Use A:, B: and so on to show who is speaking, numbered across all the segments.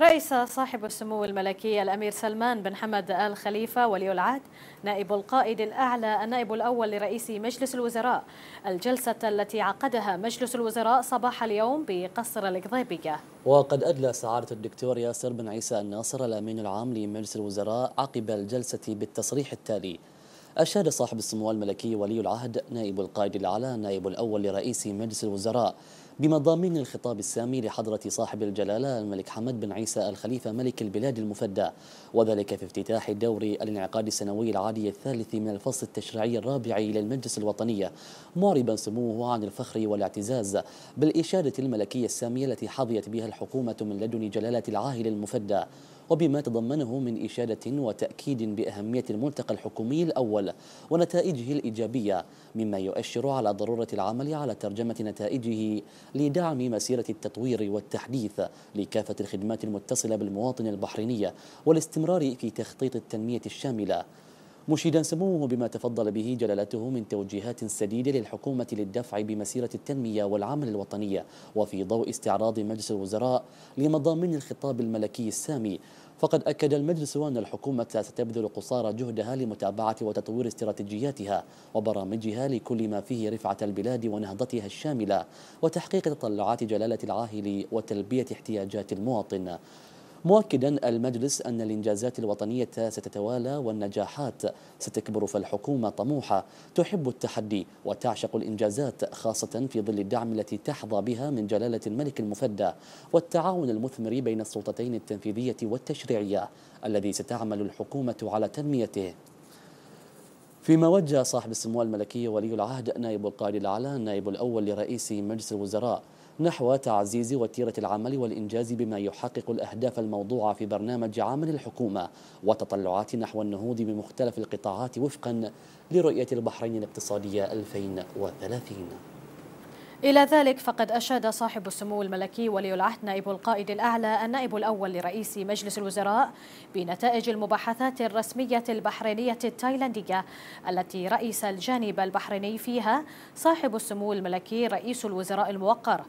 A: رئيس صاحب السمو الملكي الأمير سلمان بن حمد آل خليفة ولي العهد نائب القائد الأعلى النائب الأول لرئيس مجلس الوزراء الجلسة التي عقدها مجلس الوزراء صباح اليوم بقصر القضيبية
B: وقد أدلى سعادة الدكتور ياسر بن عيسى الناصر الأمين العام لمجلس الوزراء عقب الجلسة بالتصريح التالي أشاد صاحب السمو الملكي ولي العهد نائب القائد الأعلى النائب الأول لرئيس مجلس الوزراء بمضامين الخطاب السامي لحضرة صاحب الجلالة الملك حمد بن عيسى الخليفة ملك البلاد المفدى وذلك في افتتاح دور الانعقاد السنوي العادي الثالث من الفصل التشريعي الرابع للمجلس الوطني معربا سموه عن الفخر والاعتزاز بالإشادة الملكية السامية التي حظيت بها الحكومة من لدن جلالة العاهل المفدى وبما تضمنه من إشادة وتأكيد بأهمية الملتقى الحكومي الأول ونتائجه الإيجابية مما يؤشر على ضرورة العمل على ترجمة نتائجه لدعم مسيرة التطوير والتحديث لكافة الخدمات المتصلة بالمواطن البحريني والاستمرار في تخطيط التنمية الشاملة مشيدا سموه بما تفضل به جلالته من توجيهات سديدة للحكومة للدفع بمسيرة التنمية والعمل الوطنية وفي ضوء استعراض مجلس الوزراء لمضامين الخطاب الملكي السامي فقد أكد المجلس أن الحكومة ستبذل قصارى جهدها لمتابعة وتطوير استراتيجياتها وبرامجها لكل ما فيه رفعة البلاد ونهضتها الشاملة وتحقيق تطلعات جلالة العاهل وتلبية احتياجات المواطن مؤكدا المجلس أن الإنجازات الوطنية ستتوالى والنجاحات ستكبر فالحكومة طموحة تحب التحدي وتعشق الإنجازات خاصة في ظل الدعم التي تحظى بها من جلالة الملك المفدى والتعاون المثمر بين السلطتين التنفيذية والتشريعية الذي ستعمل الحكومة على تنميته فيما وجه صاحب السمو الملكي ولي العهد نائب القائد الأعلى النائب الأول لرئيس مجلس الوزراء نحو تعزيز وتيرة العمل والإنجاز بما يحقق الأهداف الموضوعة في برنامج عمل الحكومة وتطلعات نحو النهوض بمختلف القطاعات وفقا لرؤية البحرين الاقتصادية 2030
A: إلى ذلك فقد أشاد صاحب السمو الملكي ولي العهد نائب القائد الأعلى النائب الأول لرئيس مجلس الوزراء بنتائج المباحثات الرسمية البحرينية التايلاندية التي رئيس الجانب البحريني فيها صاحب السمو الملكي رئيس الوزراء الموقر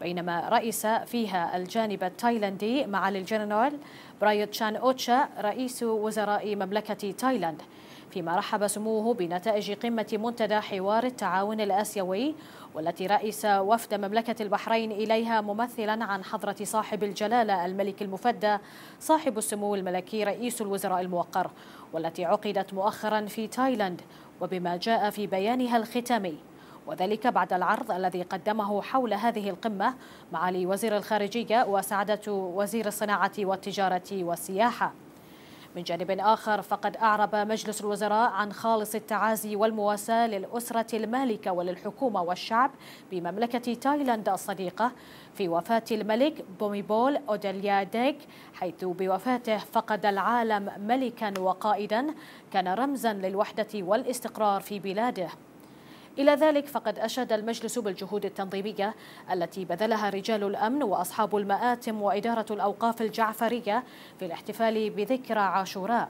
A: بينما رئيس فيها الجانب التايلاندي معالي الجنرال برايت شان أوتشا رئيس وزراء مملكة تايلاند فيما رحب سموه بنتائج قمة منتدى حوار التعاون الآسيوي والتي رئيس وفد مملكة البحرين إليها ممثلا عن حضرة صاحب الجلالة الملك المفدى صاحب السمو الملكي رئيس الوزراء الموقر والتي عقدت مؤخرا في تايلاند وبما جاء في بيانها الختامي وذلك بعد العرض الذي قدمه حول هذه القمة معالي وزير الخارجية وسعادة وزير الصناعة والتجارة والسياحة من جانب آخر فقد أعرب مجلس الوزراء عن خالص التعازي والمواساة للأسرة المالكة وللحكومة والشعب بمملكة تايلاند الصديقة في وفاة الملك بوميبول ديك حيث بوفاته فقد العالم ملكا وقائدا كان رمزا للوحدة والاستقرار في بلاده إلى ذلك فقد أشاد المجلس بالجهود التنظيمية التي بذلها رجال الأمن وأصحاب المآتم وإدارة الأوقاف الجعفرية في الاحتفال بذكرى عاشوراء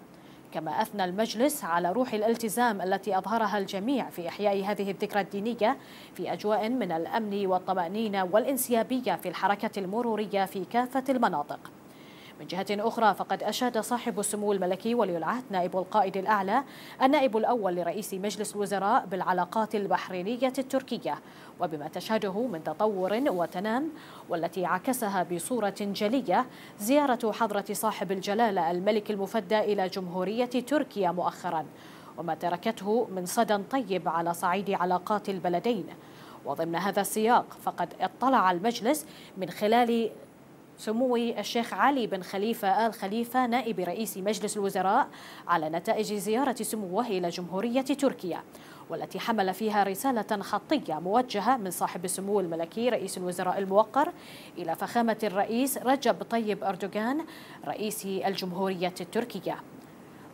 A: كما أثنى المجلس على روح الالتزام التي أظهرها الجميع في إحياء هذه الذكرى الدينية في أجواء من الأمن والطمأنينة والإنسيابية في الحركة المرورية في كافة المناطق من جهة أخرى فقد أشاد صاحب السمو الملكي ولي العهد نائب القائد الأعلى النائب الأول لرئيس مجلس الوزراء بالعلاقات البحرينية التركية وبما تشهده من تطور وتنام والتي عكسها بصورة جلية زيارة حضرة صاحب الجلالة الملك المفدى إلى جمهورية تركيا مؤخراً وما تركته من صدى طيب على صعيد علاقات البلدين وضمن هذا السياق فقد اطلع المجلس من خلال سمو الشيخ علي بن خليفة آل خليفة نائب رئيس مجلس الوزراء على نتائج زيارة سموه إلى جمهورية تركيا والتي حمل فيها رسالة خطية موجهة من صاحب السمو الملكي رئيس الوزراء الموقر إلى فخامة الرئيس رجب طيب أردوغان رئيس الجمهورية التركية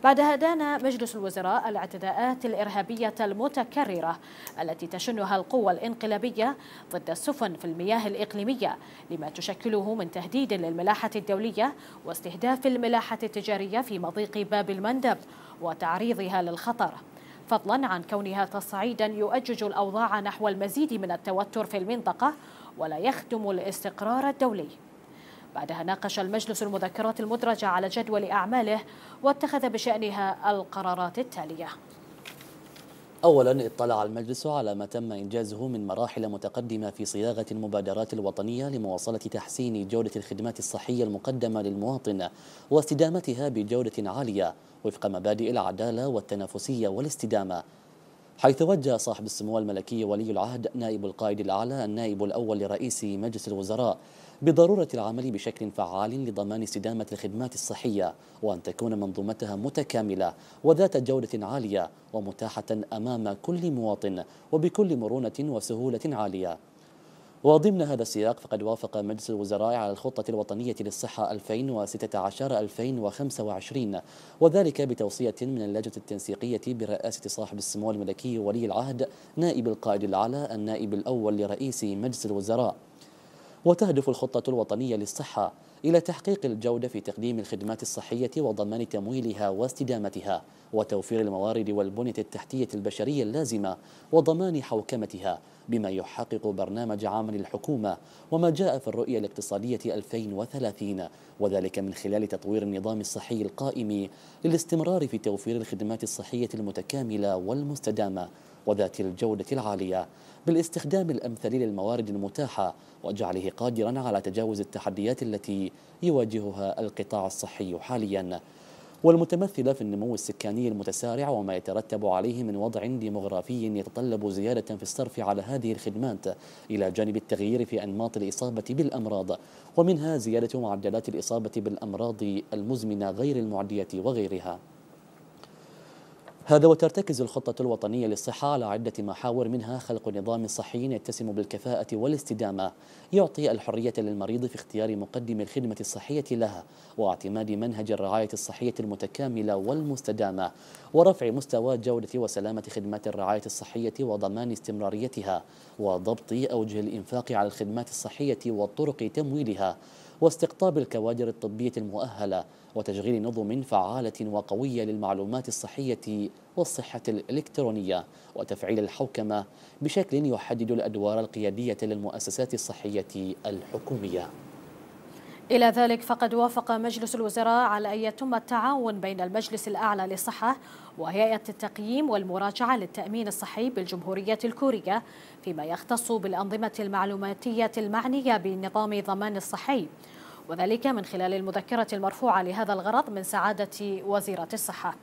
A: بعد هدان مجلس الوزراء الاعتداءات الإرهابية المتكررة التي تشنها القوى الانقلابية ضد السفن في المياه الإقليمية لما تشكله من تهديد للملاحة الدولية واستهداف الملاحة التجارية في مضيق باب المندب وتعريضها للخطر فضلا عن كونها تصعيدا يؤجج الأوضاع نحو المزيد من التوتر في المنطقة ولا يخدم الاستقرار الدولي بعدها ناقش المجلس المذكرات المدرجة على جدول أعماله واتخذ بشأنها القرارات التالية
B: أولا اطلع المجلس على ما تم إنجازه من مراحل متقدمة في صياغة المبادرات الوطنية لمواصلة تحسين جودة الخدمات الصحية المقدمة للمواطن واستدامتها بجودة عالية وفق مبادئ العدالة والتنافسية والاستدامة حيث وجه صاحب السمو الملكي ولي العهد نائب القائد الأعلى النائب الأول لرئيس مجلس الوزراء بضرورة العمل بشكل فعال لضمان استدامة الخدمات الصحية وأن تكون منظومتها متكاملة وذات جودة عالية ومتاحة أمام كل مواطن وبكل مرونة وسهولة عالية وضمن هذا السياق فقد وافق مجلس الوزراء على الخطة الوطنية للصحة 2016-2025 وذلك بتوصية من اللجنة التنسيقية برئاسة صاحب السمو الملكي ولي العهد نائب القائد الأعلى النائب الأول لرئيس مجلس الوزراء وتهدف الخطة الوطنية للصحة إلى تحقيق الجودة في تقديم الخدمات الصحية وضمان تمويلها واستدامتها وتوفير الموارد والبنية التحتية البشرية اللازمة وضمان حوكمتها بما يحقق برنامج عمل الحكومة وما جاء في الرؤية الاقتصادية 2030 وذلك من خلال تطوير النظام الصحي القائم للاستمرار في توفير الخدمات الصحية المتكاملة والمستدامة وذات الجودة العالية بالاستخدام الأمثل للموارد المتاحة وجعله قادرا على تجاوز التحديات التي يواجهها القطاع الصحي حاليا والمتمثلة في النمو السكاني المتسارع وما يترتب عليه من وضع ديمغرافي يتطلب زيادة في الصرف على هذه الخدمات إلى جانب التغيير في أنماط الإصابة بالأمراض ومنها زيادة معدلات الإصابة بالأمراض المزمنة غير المعدية وغيرها هذا وترتكز الخطة الوطنية للصحة على عدة محاور منها خلق نظام صحي يتسم بالكفاءة والاستدامة يعطي الحرية للمريض في اختيار مقدم الخدمة الصحية له واعتماد منهج الرعاية الصحية المتكاملة والمستدامة ورفع مستوى جودة وسلامة خدمات الرعاية الصحية وضمان استمراريتها وضبط أوجه الإنفاق على الخدمات الصحية وطرق تمويلها واستقطاب الكوادر الطبية المؤهلة وتشغيل نظم فعالة وقوية للمعلومات الصحية والصحة الإلكترونية وتفعيل الحوكمة بشكل يحدد الأدوار القيادية للمؤسسات الصحية الحكومية
A: إلى ذلك فقد وافق مجلس الوزراء على أن يتم التعاون بين المجلس الأعلى للصحة وهيئة التقييم والمراجعة للتأمين الصحي بالجمهورية الكورية فيما يختص بالأنظمة المعلوماتية المعنية بنظام ضمان الصحي وذلك من خلال المذكرة المرفوعة لهذا الغرض من سعادة وزيرة الصحة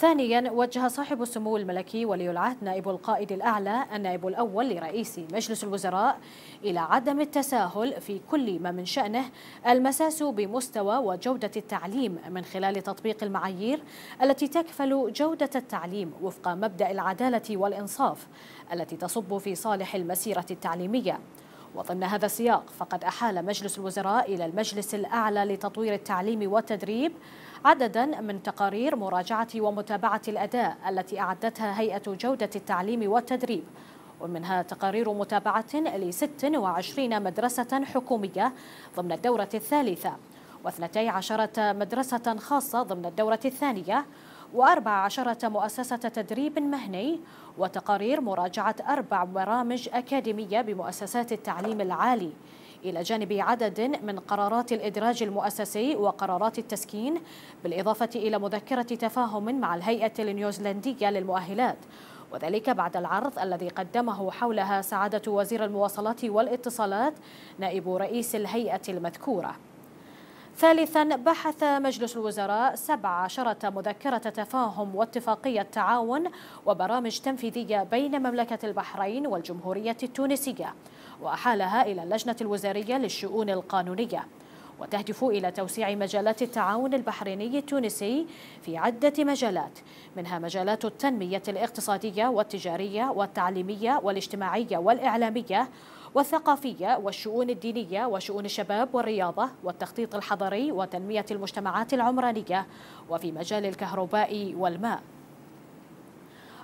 A: ثانيا وجه صاحب السمو الملكي ولي العهد نائب القائد الأعلى النائب الأول لرئيس مجلس الوزراء إلى عدم التساهل في كل ما من شأنه المساس بمستوى وجودة التعليم من خلال تطبيق المعايير التي تكفل جودة التعليم وفق مبدأ العدالة والإنصاف التي تصب في صالح المسيرة التعليمية وضمن هذا السياق فقد أحال مجلس الوزراء إلى المجلس الأعلى لتطوير التعليم والتدريب عددا من تقارير مراجعة ومتابعة الأداء التي أعدتها هيئة جودة التعليم والتدريب ومنها تقارير متابعة ل 26 مدرسة حكومية ضمن الدورة الثالثة الثالثة و12 مدرسة خاصة ضمن الدورة الثانية و14 مؤسسة تدريب مهني وتقارير مراجعة أربع برامج أكاديمية بمؤسسات التعليم العالي إلى جانب عدد من قرارات الإدراج المؤسسي وقرارات التسكين بالإضافة إلى مذكرة تفاهم مع الهيئة النيوزيلندية للمؤهلات وذلك بعد العرض الذي قدمه حولها سعادة وزير المواصلات والاتصالات نائب رئيس الهيئة المذكورة ثالثا بحث مجلس الوزراء 17 مذكرة تفاهم واتفاقية تعاون وبرامج تنفيذية بين مملكة البحرين والجمهورية التونسية وأحالها إلى اللجنة الوزارية للشؤون القانونية وتهدف إلى توسيع مجالات التعاون البحريني التونسي في عدة مجالات منها مجالات التنمية الاقتصادية والتجارية والتعليمية والاجتماعية والإعلامية والثقافية والشؤون الدينية وشؤون الشباب والرياضة والتخطيط الحضري وتنمية المجتمعات العمرانية وفي مجال الكهرباء والماء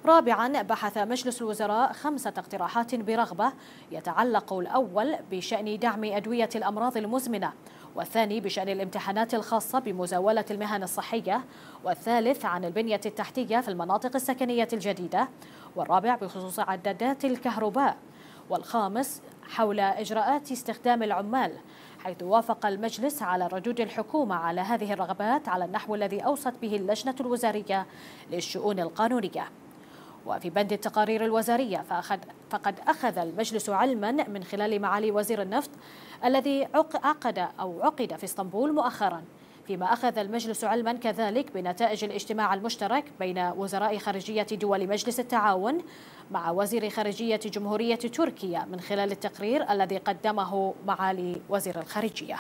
A: رابعا بحث مجلس الوزراء خمسة اقتراحات برغبة يتعلق الأول بشأن دعم أدوية الأمراض المزمنة والثاني بشأن الامتحانات الخاصة بمزاولة المهن الصحية والثالث عن البنية التحتية في المناطق السكنية الجديدة والرابع بخصوص عدادات الكهرباء والخامس حول إجراءات استخدام العمال حيث وافق المجلس على ردود الحكومة على هذه الرغبات على النحو الذي أوصت به اللجنة الوزارية للشؤون القانونية وفي بند التقارير الوزارية فأخذ فقد أخذ المجلس علما من خلال معالي وزير النفط الذي عقد أو عقد في اسطنبول مؤخراً فيما أخذ المجلس علما كذلك بنتائج الاجتماع المشترك بين وزراء خارجية دول مجلس التعاون مع وزير خارجية جمهورية تركيا من خلال التقرير الذي قدمه معالي وزير الخارجية